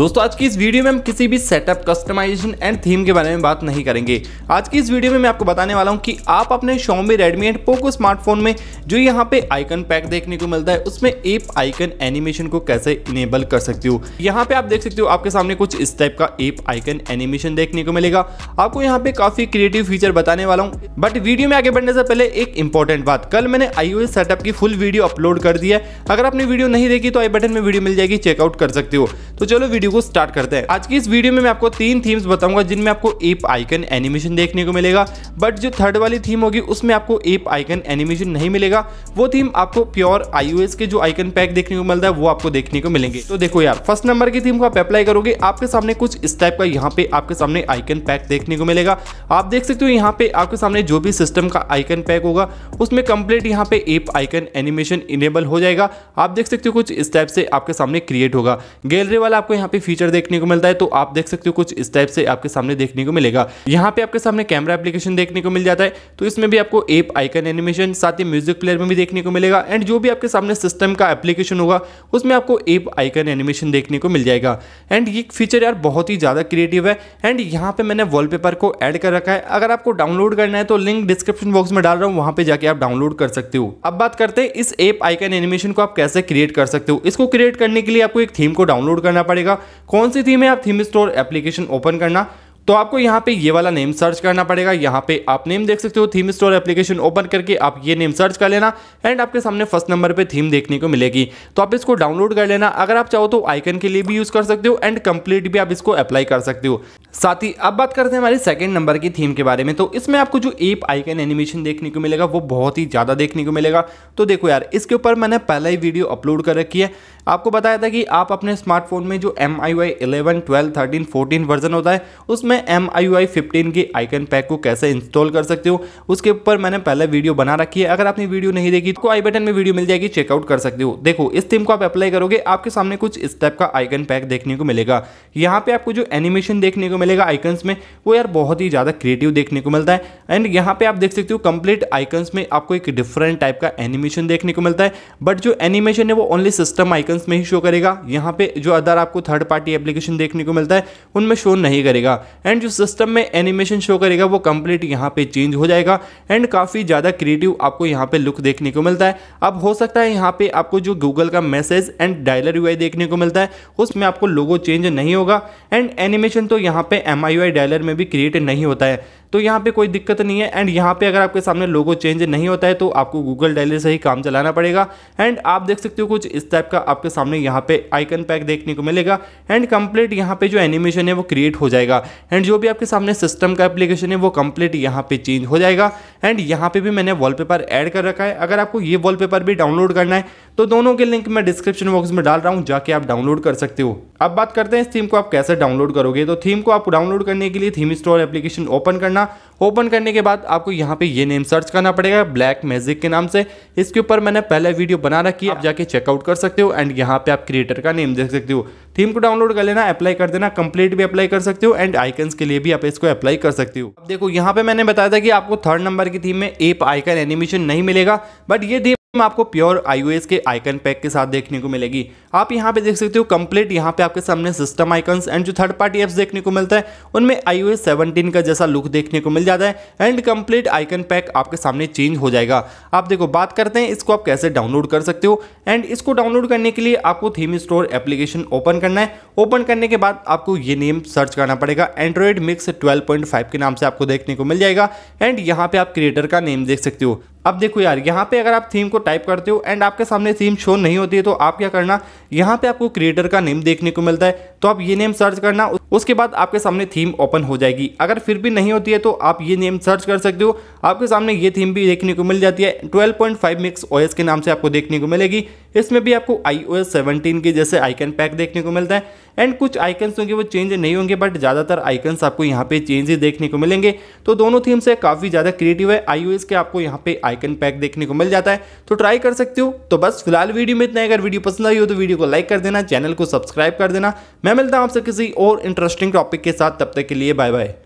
दोस्तों आज की इस वीडियो में हम किसी भी सेटअप कस्टमाइजेशन एंड थीम के बारे में बात नहीं करेंगे आज की इस वीडियो में मैं आपको बताने वाला हूं कि आप अपने Xiaomi Redmi and Poco smartphone में जो यहाँ पे आइकन पैक देखने को मिलता है उसमें एप आइकन एनिमेशन को कैसे इनेबल कर सकते हो यहाँ पे आप देख सकते हो आपके सामने कुछ इस टाइप का एप आइकन एनिमेशन देखने को मिलेगा आपको यहाँ पे काफी क्रिएटिव फीचर बताने वाला हूँ बट वीडियो में आगे बढ़ने से पहले एक इंपॉर्टेंट बात कल मैंने आईओ सेटअप की फुल वीडियो अपलोड कर दी है अगर आपने वीडियो नहीं देखी तो आई बटन में वीडियो मिल जाएगी चेकआउट कर सकते हो तो चलो वीडियो वीडियो को स्टार्ट करते हैं आज की इस वीडियो में मैं आपको तीन थीम्स बताऊंगा जिनमें आपको एप आइकन एनिमेशन देखने को मिलेगा बट जो थर्ड वाली थीम होगी उसमें आपको एप आइकन एनिमेशन नहीं मिलेगा वो थीम आपको प्योर आईओएस के जो आइकन पैक देखने को मिलता है वो आपको देखने को मिलेंगे तो देखो यार फर्स्ट नंबर की थीम को आप अप्लाई करोगे आपके सामने कुछ इस टाइप का यहाँ पे आपके सामने आइकन पैक देखने को मिलेगा आप देख सकते हो यहाँ पे आपके सामने जो भी सिस्टम का आइकन पैक होगा उसमें कंप्लीट यहाँ पे एप आइकन एनिमेशन इनेबल हो जाएगा आप देख सकते हो कुछ इस टाइप से आपके सामने क्रिएट होगा गैलरी वाला आपको यहाँ पे काफी फीचर देखने को मिलता है तो आप देख सकते हो कुछ इस टाइप से आपके सामने देखने को मिलेगा यहाँ पे आपके सामने कैमरा एप्लीकेशन देखने को मिल जाता है तो इसमें भी आपको एप आइकन एनिमेशन साथ ही म्यूजिक प्लेयर में भी देखने को मिलेगा एंड जो भी आपके सामने सिस्टम का एप्लीकेशन होगा उसमें आपको एप आइकन एनिमेशन देखने को मिल जाएगा एंड ये फीचर यार बहुत ही ज़्यादा क्रिएटिव है एंड यहाँ पे मैंने वॉलपेपर को एड कर रखा है अगर आपको डाउनलोड करना है तो लिंक डिस्क्रिप्शन बॉक्स में डाल रहा हूँ वहां पर जाके आप डाउनलोड कर सकते हो अब बात करते हैं इस एप आइकन एनिमेशन को आप कैसे क्रिएट कर सकते हो इसको क्रिएट करने के लिए आपको एक थीम को डाउनलोड करना पड़ेगा कौन सी थीम है आप थीम स्टोर एप्लीकेशन ओपन करना तो आपको यहाँ पे ये वाला नेम सर्च करना पड़ेगा यहाँ पे आप नेम देख सकते हो थीम स्टोर एप्लीकेशन ओपन करके आप ये नेम सर्च कर लेना एंड आपके सामने फर्स्ट नंबर पे थीम देखने को मिलेगी तो आप इसको डाउनलोड कर लेना अगर आप चाहो तो आइकन के लिए भी यूज़ कर सकते हो एंड कंप्लीट भी आप इसको अप्लाई कर सकते हो साथ ही अब बात करते हैं हमारी सेकेंड नंबर की थीम के बारे में तो इसमें आपको जो एप आइकन एनिमेशन देखने को मिलेगा वो बहुत ही ज़्यादा देखने को मिलेगा तो देखो यार इसके ऊपर मैंने पहला ही वीडियो अपलोड कर रखी है आपको बताया था कि आप अपने स्मार्टफोन में जो M I Y eleven twelve thirteen fourteen version होता है उसमें उसमें M I U I fifteen के आइकन पैक को कैसे इंस्टॉल कर सकते हो उसके ऊपर मैंने पहले वीडियो बना रखी है अगर आपने वीडियो नहीं देखी तो आई बटन में वीडियो मिल जाएगी चेकआउट कर सकते हो देखो इस थीम को आप अप्लाई करोगे आपके सामने कुछ इस टाइप का आइकन पैक देखने को मिलेगा यहाँ पे आपको जो एनिमेशन देखने को मिलेगा आइकन्स में वो यार बहुत ही ज़्यादा क्रिएटिव देखने को मिलता है एंड यहाँ पे आप देख सकते हो कंप्लीट आइकन्स में आपको एक डिफरेंट टाइप का एनिमेशन देखने को मिलता है बट जो एनिमेशन है वो ओनली सिस्टम आइकन्स में ही शो करेगा यहाँ पे जो अदर आपको थर्ड पार्टी एप्लीकेशन देखने को मिलता है उनमें शो नहीं करेगा एंड जो सिस्टम में एनिमेशन शो करेगा वो कंप्लीट यहाँ पे चेंज हो जाएगा एंड काफ़ी ज़्यादा क्रिएटिव आपको यहाँ पे लुक देखने को मिलता है अब हो सकता है यहाँ पे आपको जो गूगल का मैसेज एंड डायलर यू देखने को मिलता है उसमें आपको लोगो चेंज नहीं होगा एंड एनिमेशन तो यहाँ पे एम डायलर में भी क्रिएट नहीं होता है तो यहाँ पे कोई दिक्कत नहीं है एंड यहाँ पे अगर आपके सामने लोगो चेंज नहीं होता है तो आपको गूगल डैली से ही काम चलाना पड़ेगा एंड आप देख सकते हो कुछ इस टाइप का आपके सामने यहाँ पे आइकन पैक देखने को मिलेगा एंड कंप्लीट यहाँ पे जो एनिमेशन है वो क्रिएट हो जाएगा एंड जो भी आपके सामने सिस्टम का एप्लीकेशन है वो कंप्लीट यहाँ पर चेंज हो जाएगा एंड यहाँ पर भी मैंने वॉल ऐड कर रखा है अगर आपको ये वॉल भी डाउनलोड करना है तो दोनों के लिंक मैं डिस्क्रिप्शन बॉक्स में डाल रहा हूँ जाके आप डाउनलोड कर सकते हो अब बात करते हैं इस थीम को आप कैसे डाउनलोड करोगे तो थीम को आप डाउनलोड करने के लिए थीम स्टोर एप्लीकेशन ओपन करना करना ओपन करने के बाद आपको यहाँ पे ये नेम सर्च करना पड़ेगा ब्लैक मैजिक के नाम से इसके ऊपर मैंने पहले वीडियो बना रखी है आप हाँ। जाके चेकआउट कर सकते हो एंड यहाँ पे आप क्रिएटर का नेम देख सकते हो थीम को डाउनलोड कर लेना अप्लाई कर देना कंप्लीट भी अप्लाई कर सकते हो एंड आइकन्स के लिए भी आप इसको अप्लाई कर सकते हो अब देखो यहाँ पे मैंने बताया था कि आपको थर्ड नंबर की थीम में एप आइकन एनिमेशन नहीं मिलेगा बट ये थीम आपको प्योर आईओएस के आइकन पैक के साथ देखने को मिलेगी आप यहाँ पे देख सकते हो कंप्लीट यहाँ पे आपके सामने सिस्टम आइकन्स एंड जो थर्ड पार्टी एप्स देखने को मिलता है उनमें आईओएस 17 का जैसा लुक देखने को मिल जाता है एंड कंप्लीट आइकन पैक आपके सामने चेंज हो जाएगा आप देखो बात करते हैं इसको आप कैसे डाउनलोड कर सकते हो एंड इसको डाउनलोड करने के लिए आपको थीम स्टोर एप्लीकेशन ओपन करना है ओपन करने के बाद आपको ये नेम सर्च करना पड़ेगा एंड्रॉयड मिक्स ट्वेल्व के नाम से आपको देखने को मिल जाएगा एंड यहाँ पे आप क्रिएटर का नेम देख सकते हो अब देखो यार यहाँ पे अगर आप थीम को टाइप करते हो एंड आपके सामने थीम शो नहीं होती है तो आप क्या करना यहाँ पे आपको क्रिएटर का नेम देखने को मिलता है तो आप ये नेम सर्च करना उसके बाद आपके सामने थीम ओपन हो जाएगी अगर फिर भी नहीं होती है तो आप ये नेम सर्च कर सकते हो आपके सामने ये थीम भी देखने को मिल जाती है 12.5 मिक्स ओएस के नाम से आपको देखने को मिलेगी इसमें भी आपको आई ओ एस सेवनटीन के जैसे आइकन पैक देखने को मिलता है एंड कुछ आइकन्स होंगे वो चेंज नहीं होंगे बट ज़्यादातर आइकन्स आपको यहाँ पे चेंज ही देखने को मिलेंगे तो दोनों थीम से काफ़ी ज़्यादा क्रिएटिव है आई के आपको यहाँ पे आइकन पैक देखने को मिल जाता है तो ट्राई कर सकते हो तो बस फिलहाल वीडियो में इतना अगर वीडियो पसंद आई हो तो वीडियो को लाइक कर देना चैनल को सब्सक्राइब कर देना मैं मिलता हूँ आपसे किसी और इंटरेस्टिंग टॉपिक के साथ तब तक के लिए बाय बाय